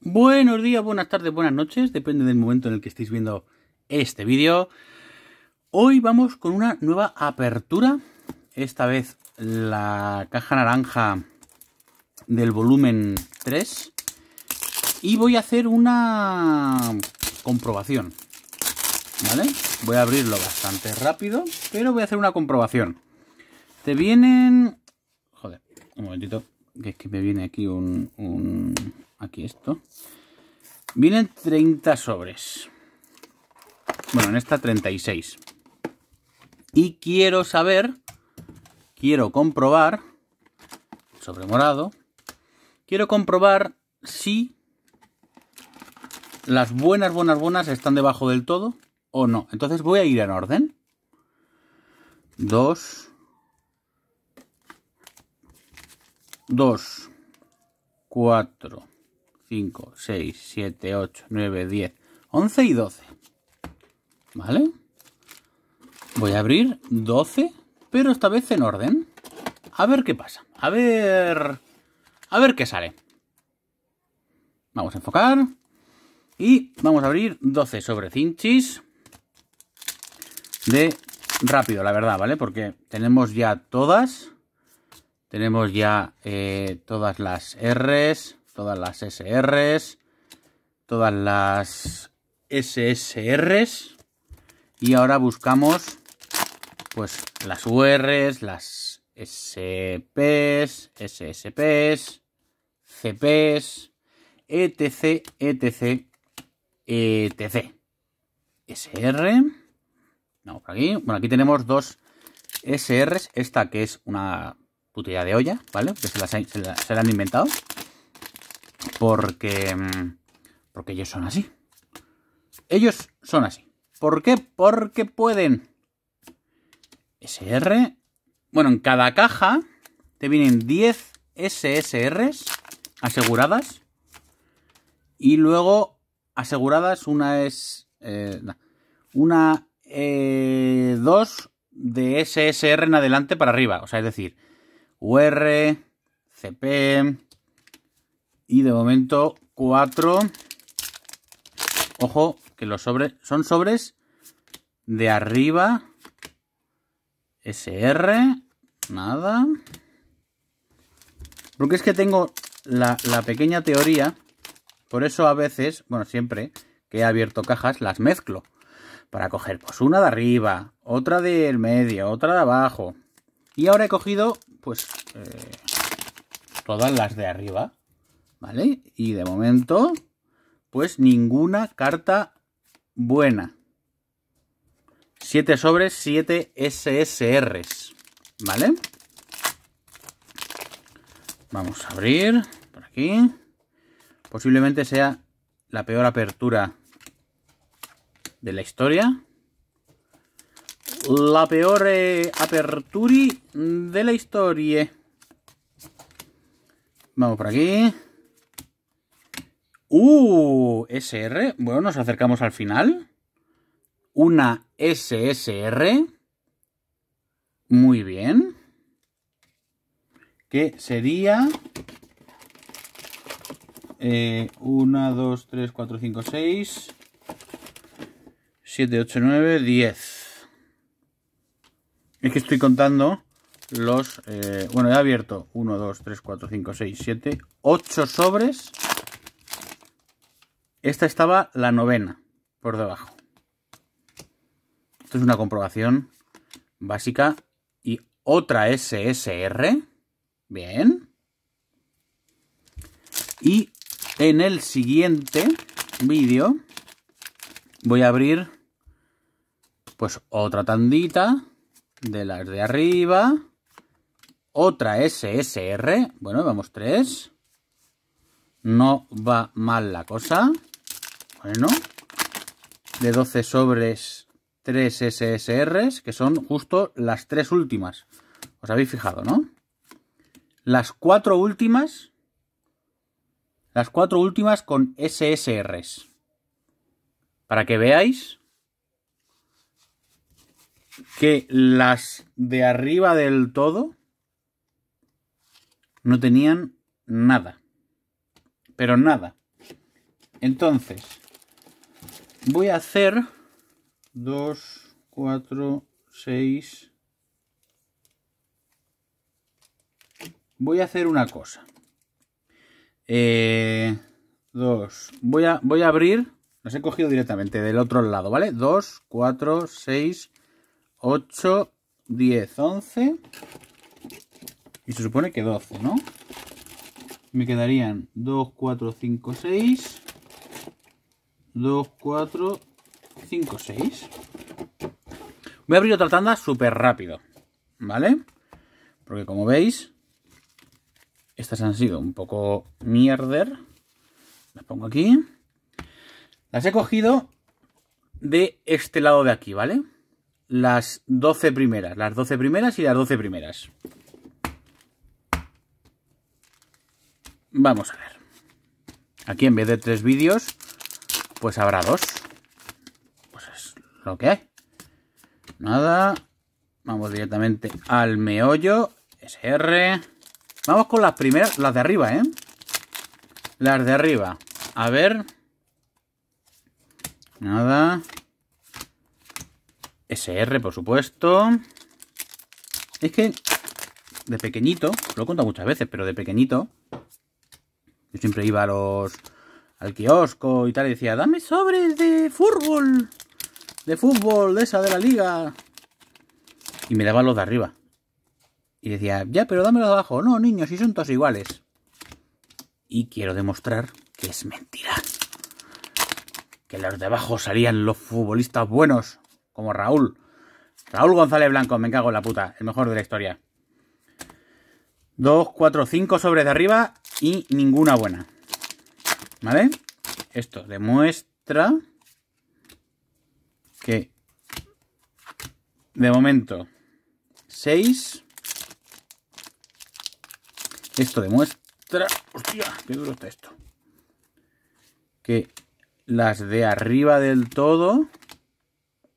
Buenos días, buenas tardes, buenas noches, depende del momento en el que estéis viendo este vídeo. Hoy vamos con una nueva apertura, esta vez la caja naranja del volumen 3 y voy a hacer una comprobación, ¿vale? Voy a abrirlo bastante rápido, pero voy a hacer una comprobación. Te vienen... Joder, un momentito que es que me viene aquí un, un aquí esto. Vienen 30 sobres. Bueno, en esta 36. Y quiero saber, quiero comprobar, sobre morado, quiero comprobar si las buenas, buenas, buenas están debajo del todo o no. Entonces voy a ir en orden. Dos... 2, 4, 5, 6, 7, 8, 9, 10, 11 y 12. ¿Vale? Voy a abrir 12, pero esta vez en orden. A ver qué pasa. A ver... A ver qué sale. Vamos a enfocar. Y vamos a abrir 12 sobre cinchis de rápido, la verdad, ¿vale? Porque tenemos ya todas. Tenemos ya eh, todas las Rs, todas las SRs, todas las SSRs. Y ahora buscamos pues las URs, las SPs, SSPs, CPs, etc, etc, etc. SR. No, por aquí. Bueno, aquí tenemos dos SRs. Esta que es una Putilla de olla, ¿vale? Que se, las la, han inventado. Porque, mm, porque ellos son así. Ellos son así. ¿Por qué? Porque pueden. SR. Bueno, en cada caja te vienen 10 SSRs aseguradas. Y luego aseguradas una es... Eh, una... Eh, dos de SSR en adelante para arriba. O sea, es decir, UR, CP y de momento 4. Ojo, que los sobres son sobres de arriba. SR, nada. Porque es que tengo la, la pequeña teoría, por eso a veces, bueno, siempre que he abierto cajas, las mezclo. Para coger pues una de arriba, otra del medio, otra de abajo. Y ahora he cogido pues eh, todas las de arriba, ¿vale? Y de momento, pues ninguna carta buena. Siete sobres, siete SSRs, ¿vale? Vamos a abrir por aquí. Posiblemente sea la peor apertura de la historia la peor eh, apertura de la historia. Vamos por aquí. Uh, SR. Bueno, nos acercamos al final. Una SSR. Muy bien. Que sería... Eh, 1, 2, 3, 4, 5, 6, 7, 8, 9, 10. Es que estoy contando los... Eh, bueno, he abierto 1, 2, 3, 4, 5, 6, 7, 8 sobres. Esta estaba la novena por debajo. Esto es una comprobación básica. Y otra SSR. Bien. Y en el siguiente vídeo voy a abrir pues otra tandita de las de arriba. Otra SSR. Bueno, vamos tres. No va mal la cosa. Bueno. De 12 sobres, 3 SSRs, que son justo las tres últimas. Os habéis fijado, ¿no? Las cuatro últimas. Las cuatro últimas con SSRs. Para que veáis que las de arriba del todo no tenían nada. Pero nada. Entonces, voy a hacer 2, 4, 6... Voy a hacer una cosa. Eh, Voy a, voy a abrir. Las he cogido directamente del otro lado, ¿vale? 2, 4, 6, 8, 10, 11. Y se supone que 12, ¿no? Me quedarían 2, 4, 5, 6. 2, 4, 5, 6. Voy a abrir otra tanda súper rápido. ¿Vale? Porque como veis, estas han sido un poco mierder. Las pongo aquí. Las he cogido de este lado de aquí, ¿vale? las 12 primeras, las 12 primeras y las 12 primeras. Vamos a ver. Aquí en vez de tres vídeos, pues habrá dos. Pues es lo que hay. Nada. Vamos directamente al meollo. SR. Vamos con las primeras, las de arriba, ¿eh? Las de arriba. A ver. Nada. SR, por supuesto. Es que de pequeñito, lo he contado muchas veces, pero de pequeñito, yo siempre iba a los al kiosco y tal y decía, dame sobres de fútbol, de fútbol, de esa de la liga. Y me daba los de arriba. Y decía, ya, pero los de abajo. No, niños, si son todos iguales. Y quiero demostrar que es mentira. Que los de abajo salían los futbolistas buenos como Raúl. Raúl González Blanco, me cago en la puta, el mejor de la historia. Dos, cuatro, cinco sobre de arriba y ninguna buena. ¿Vale? Esto demuestra que de momento 6. Esto demuestra... Hostia, qué duro está esto. Que las de arriba del todo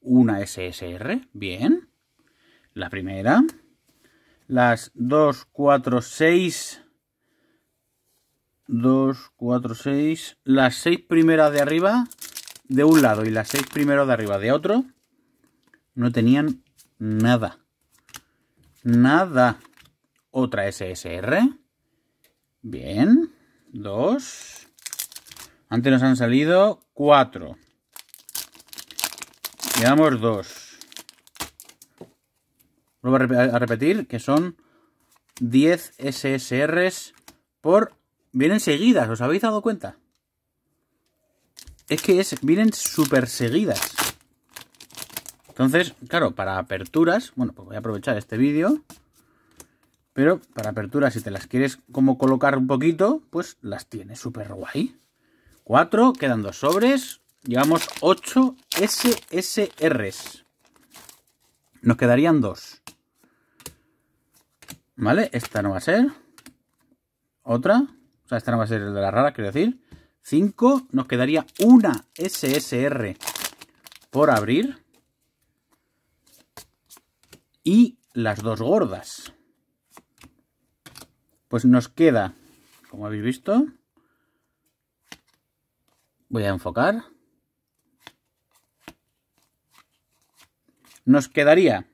una SSR, bien. La primera. Las 2, 4, 6. 2, 4, 6. Las 6 primeras de arriba de un lado y las 6 primeras de arriba de otro. No tenían nada. Nada. Otra SSR. Bien. 2. Antes nos han salido 4. Llevamos dos. Vuelvo a repetir que son 10 SSRs por... Vienen seguidas, ¿os habéis dado cuenta? Es que es, vienen súper seguidas. Entonces, claro, para aperturas... Bueno, pues voy a aprovechar este vídeo. Pero para aperturas, si te las quieres como colocar un poquito, pues las tienes súper guay. Cuatro, quedan dos sobres. Llevamos 8 SSRs. Nos quedarían 2. ¿Vale? Esta no va a ser. Otra. O sea, esta no va a ser de la rara, quiero decir. 5. Nos quedaría una SSR por abrir. Y las dos gordas. Pues nos queda, como habéis visto. Voy a enfocar. Nos quedaría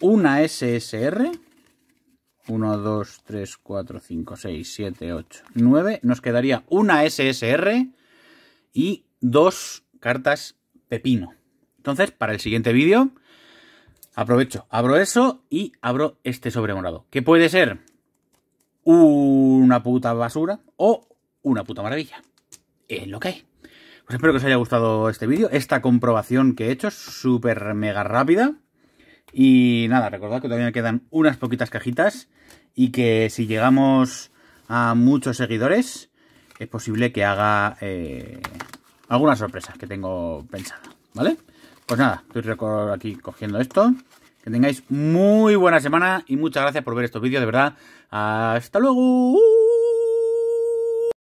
una SSR. 1, 2, 3, 4, 5, 6, 7, 8, 9. Nos quedaría una SSR y dos cartas pepino. Entonces, para el siguiente vídeo, aprovecho, abro eso y abro este sobre morado. Que puede ser una puta basura o una puta maravilla. Es lo que hay. Pues espero que os haya gustado este vídeo, esta comprobación que he hecho, súper mega rápida. Y nada, recordad que todavía me quedan unas poquitas cajitas y que si llegamos a muchos seguidores es posible que haga algunas eh, alguna sorpresa que tengo pensada, ¿vale? Pues nada, estoy aquí cogiendo esto. Que tengáis muy buena semana y muchas gracias por ver estos vídeos, de verdad. ¡Hasta luego!